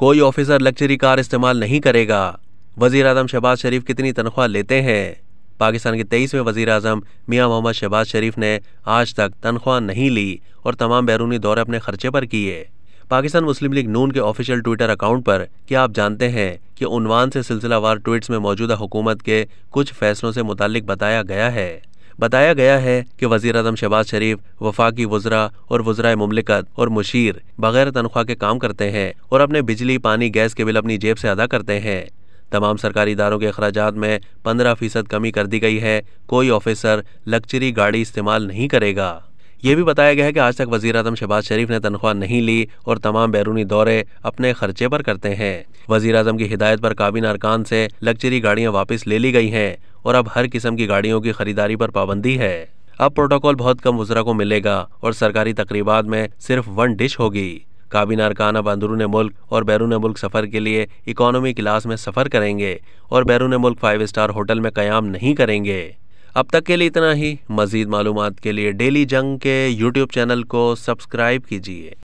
कोई officer luxury car इस्तेमाल नहीं करेगा वजीर अजम शहबाज शरीफ कितनी तनख्वाह लेते हैं पाकिस्तान के तेईसवें वजी अजम मियाँ मोहम्मद शहबाज शरीफ ने आज तक तनख्वाह नहीं ली और तमाम बैरूनी दौरे अपने खर्चे पर किए पाकिस्तान मुस्लिम लीग नून के ऑफिशियल ट्विटर अकाउंट पर क्या आप जानते हैं कि उनवान से सिलसिलावार ट्वीट्स में मौजूदा हुकूमत के कुछ फैसलों से मुतल बताया गया है बताया गया है कि वजीर अजम शहबाज शरीफ वफाकी वज़रा और वज्रा मुमलिकत और मुशीर बगैर तनख्वाह के काम करते हैं और अपने बिजली पानी गैस के बिल अपनी जेब से अदा करते हैं तमाम सरकारी इदारों के अखराज में पंद्रह फीसद कमी कर दी गई है कोई ऑफिसर लग्जरी गाड़ी इस्तेमाल नहीं करेगा ये भी बताया गया है कि आज तक वजीर अजम शहबाज शरीफ ने तनख्वाह नहीं ली और तमाम बैरूनी दौरे अपने खर्चे पर करते हैं वजीर अजम की हिदायत पर काबिन अरकान से लग्जरी गाड़ियां वापस ले ली गई हैं और अब हर किस्म की गाड़ियों की खरीदारी पर पाबंदी है अब प्रोटोकॉल बहुत कम उज़रा को मिलेगा और सरकारी तकरीबा में सिर्फ वन डिश होगी काबिन अरकान अब अंदरून मुल्क और बैरून मुल्क सफ़र के लिए इकोनॉमी क्लास में सफ़र करेंगे और बैरून मुल्क फाइव स्टार होटल में क़्याम नहीं करेंगे अब तक के लिए इतना ही मज़ीद मालूम के लिए डेली जंग के यूट्यूब चैनल को सब्सक्राइब कीजिए